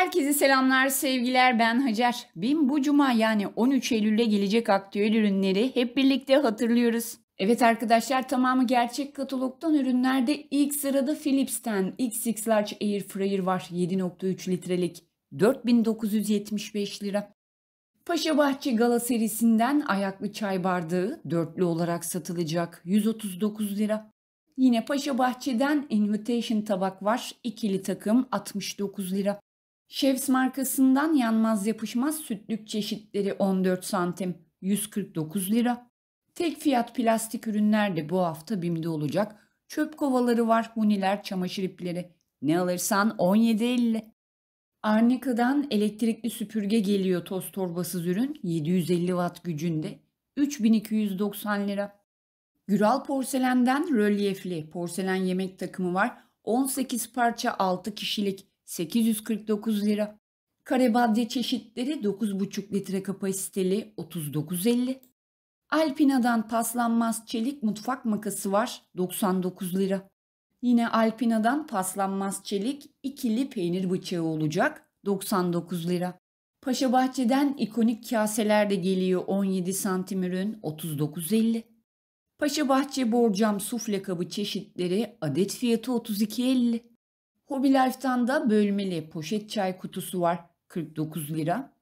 Herkese selamlar, sevgiler. Ben Hacer. Bin bu cuma yani 13 Eylül'e gelecek aktüel ürünleri hep birlikte hatırlıyoruz. Evet arkadaşlar tamamı gerçek katalogdan ürünlerde ilk sırada Philips'ten XX Large Air Fryer var 7.3 litrelik 4975 lira. Paşa Bahçe Gala serisinden ayaklı çay bardağı dörtlü olarak satılacak 139 lira. Yine Paşa Bahçe'den Invitation tabak var ikili takım 69 lira. Şevs markasından yanmaz yapışmaz sütlük çeşitleri 14 santim 149 lira. Tek fiyat plastik ürünler de bu hafta BİM'de olacak. Çöp kovaları var, huniler, çamaşır ipleri. Ne alırsan 17.50. Arnika'dan elektrikli süpürge geliyor toz torbasız ürün 750 watt gücünde 3290 lira. Güral porselenden rölyefli porselen yemek takımı var. 18 parça 6 kişilik 849 lira. Kare Karebadya çeşitleri 9,5 litre kapasiteli 39,50. Alpina'dan paslanmaz çelik mutfak makası var 99 lira. Yine Alpina'dan paslanmaz çelik ikili peynir bıçağı olacak 99 lira. Paşa Bahçe'den ikonik kaseler de geliyor 17 santim ürün 39.50. Paşa Bahçe borcam sufle kabı çeşitleri adet fiyatı 32.50. Hobby Life'tan da bölmeli poşet çay kutusu var 49 lira.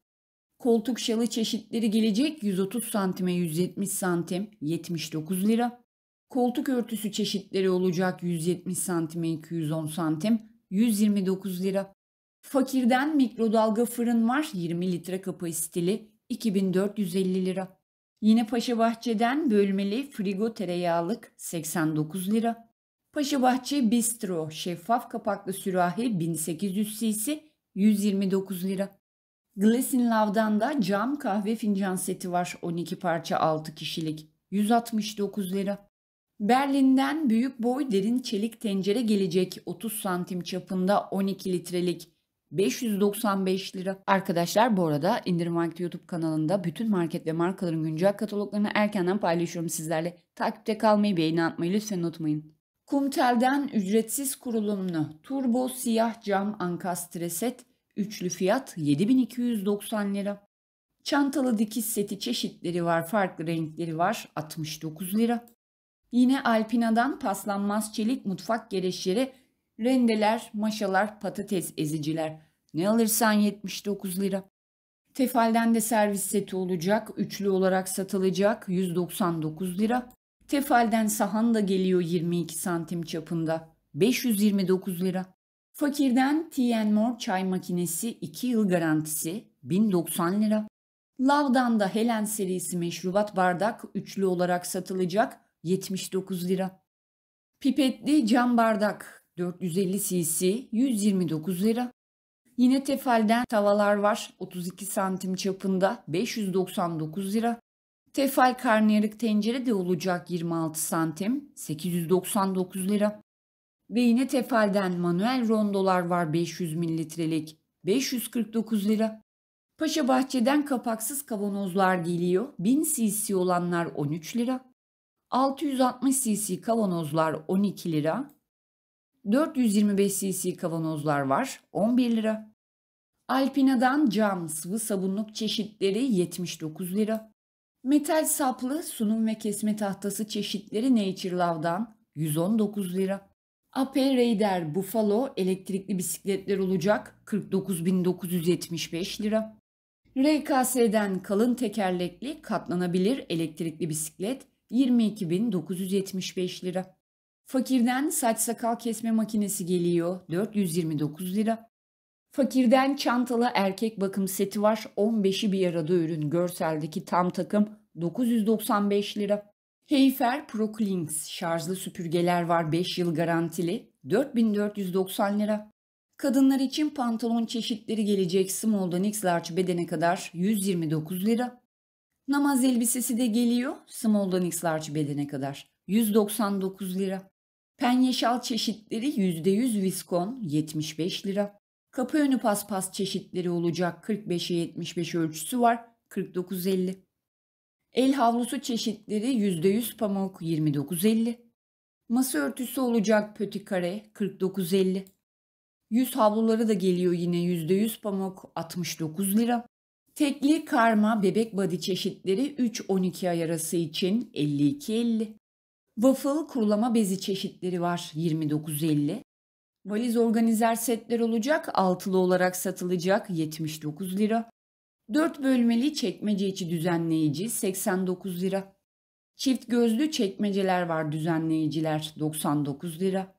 Koltuk şalı çeşitleri gelecek 130 santime 170 santim 79 lira. Koltuk örtüsü çeşitleri olacak 170 santime 210 santim 129 lira. Fakirden mikrodalga fırın var 20 litre kapasiteli 2450 lira. Yine Paşa Bahçe'den bölmeli frigo tereyağlık 89 lira. Paşabahçe Bistro şeffaf kapaklı sürahi 1800 cc 129 lira. Glassin Love'dan da cam kahve fincan seti var 12 parça 6 kişilik 169 lira. Berlin'den büyük boy derin çelik tencere gelecek 30 santim çapında 12 litrelik 595 lira. Arkadaşlar bu arada İndirim Market YouTube kanalında bütün market ve markaların güncel kataloglarını erkenden paylaşıyorum sizlerle. Takipte kalmayı, beğeni atmayı lütfen unutmayın. Kumtel'den ücretsiz kurulumlu turbo siyah cam ankastre set üçlü fiyat 7290 lira. Çantalı dikiş seti çeşitleri var, farklı renkleri var 69 lira. Yine Alpina'dan paslanmaz çelik mutfak gereçleri, rendeler, maşalar, patates eziciler. Ne alırsan 79 lira. Tefal'den de servis seti olacak, üçlü olarak satılacak 199 lira. Tefalden sahan da geliyor 22 santim çapında. 529 lira. Fakirden T&More çay makinesi 2 yıl garantisi 1090 lira. Lav'dan da Helen serisi meşrubat bardak üçlü olarak satılacak 79 lira. Pipetli cam bardak 450 cc 129 lira. Yine tefalden tavalar var 32 santim çapında 599 lira. Tefal karnıyarık tencere de olacak 26 santim 899 lira. Ve yine tefalden manuel rondolar var 500 mililitrelik 549 lira. Paşa Bahçe'den kapaksız kavanozlar geliyor 1000 cc olanlar 13 lira. 660 cc kavanozlar 12 lira. 425 cc kavanozlar var 11 lira. Alpina'dan cam sıvı sabunluk çeşitleri 79 lira. Metal saplı sunum ve kesme tahtası çeşitleri Nature Love'dan 119 lira. AP Raider Buffalo elektrikli bisikletler olacak 49.975 lira. RKS'den kalın tekerlekli katlanabilir elektrikli bisiklet 22.975 lira. Fakirden saç sakal kesme makinesi geliyor 429 lira. Fakirden çantalı erkek bakım seti var. 15'i bir arada ürün. Görseldeki tam takım 995 lira. Heyfer ProClings şarjlı süpürgeler var 5 yıl garantili 4490 lira. Kadınlar için pantolon çeşitleri gelecek small'dan x large bedene kadar 129 lira. Namaz elbisesi de geliyor small'dan x large bedene kadar 199 lira. Penye şal çeşitleri %100 viskon 75 lira. Kapı önü paspas çeşitleri olacak 45'e 75 ölçüsü var 49.50. El havlusu çeşitleri %100 pamuk 29.50. Masa örtüsü olacak pöti kare 49.50. Yüz havluları da geliyor yine %100 pamuk 69 lira. Tekli karma bebek body çeşitleri 3-12 ay arası için 52-50. Waffle kurulama bezi çeşitleri var 29-50. Valiz organizer setler olacak, altılı olarak satılacak 79 lira. 4 bölmeli çekmece içi düzenleyici 89 lira. Çift gözlü çekmeceler var düzenleyiciler 99 lira.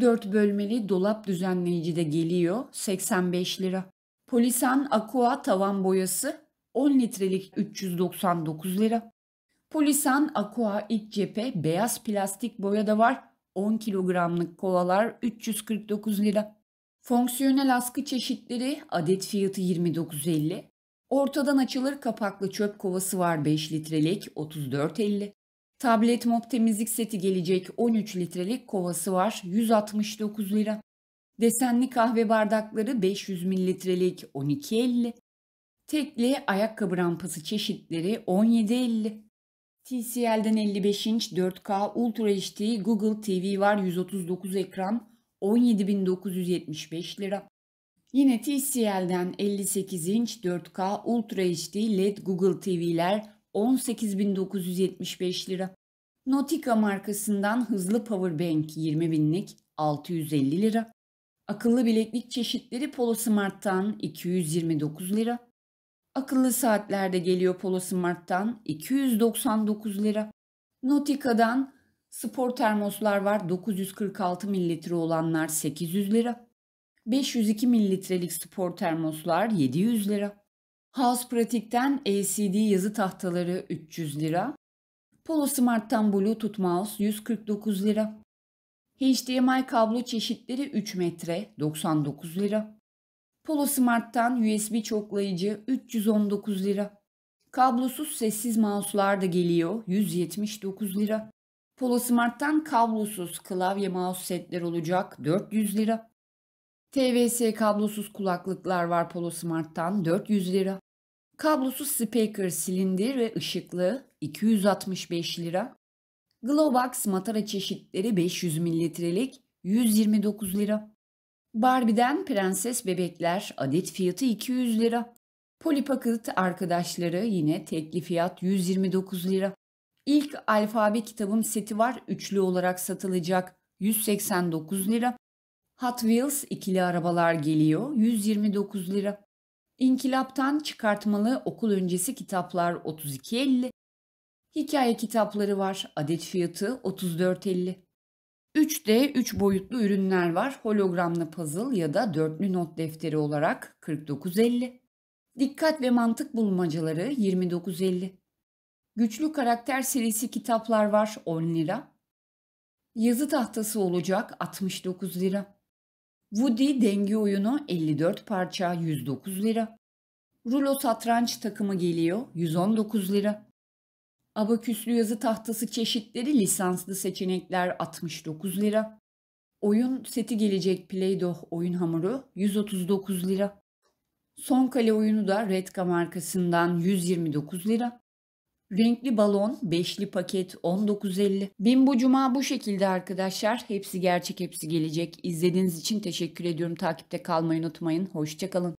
4 bölmeli dolap düzenleyici de geliyor 85 lira. Polisan Aqua tavan boyası 10 litrelik 399 lira. Polisan Aqua iç cephe beyaz plastik boya da var 10 kilogramlık kovalar 349 lira. Fonksiyonel askı çeşitleri adet fiyatı 29.50. Ortadan açılır kapaklı çöp kovası var 5 litrelik 34.50. Tablet mop temizlik seti gelecek 13 litrelik kovası var 169 lira. Desenli kahve bardakları 500 mililitrelik 12.50. Tekli ayakkabı rampası çeşitleri 17.50. TCL'den 55 inç 4K Ultra HD Google TV var 139 ekran 17.975 lira. Yine TCL'den 58 inç 4K Ultra HD LED Google TV'ler 18.975 lira. Nautica markasından hızlı power bank 20 binlik 650 lira. Akıllı bileklik çeşitleri Polo Smart'tan 229 lira. Akıllı saatlerde geliyor Polo Smart'tan 299 lira. Nautica'dan spor termoslar var 946 mililitre olanlar 800 lira. 502 mililitrelik spor termoslar 700 lira. House Pratik'ten LCD yazı tahtaları 300 lira. Polo Smart'tan Bluetooth mouse 149 lira. HDMI kablo çeşitleri 3 metre 99 lira. Polosmart'tan USB çoklayıcı 319 lira. Kablosuz sessiz mouse'lar da geliyor 179 lira. Polosmart'tan kablosuz klavye mouse setler olacak 400 lira. TVS kablosuz kulaklıklar var Polosmart'tan 400 lira. Kablosuz speaker silindir ve ışıklı 265 lira. Globox matara çeşitleri 500 mililitrelik 129 lira. Barbie'den prenses bebekler adet fiyatı 200 lira. Polly arkadaşları yine tekli fiyat 129 lira. İlk alfabe kitabım seti var üçlü olarak satılacak 189 lira. Hot Wheels ikili arabalar geliyor 129 lira. İnkilaptan çıkartmalı okul öncesi kitaplar 32.50. Hikaye kitapları var adet fiyatı 34.50. 3D 3 boyutlu ürünler var. Hologramlı puzzle ya da dörtlü not defteri olarak 4950. Dikkat ve mantık bulmacaları 2950. Güçlü karakter serisi kitaplar var 10 lira. Yazı tahtası olacak 69 lira. Woody denge oyunu 54 parça 109 lira. Rulo satranç takımı geliyor 119 lira. Abaküslü yazı tahtası çeşitleri lisanslı seçenekler 69 lira. Oyun seti gelecek playdoh oyun hamuru 139 lira. Son kale oyunu da Redka markasından 129 lira. Renkli balon, beşli paket 19.50. Bin bu cuma bu şekilde arkadaşlar. Hepsi gerçek, hepsi gelecek. İzlediğiniz için teşekkür ediyorum. Takipte kalmayı unutmayın. Hoşçakalın.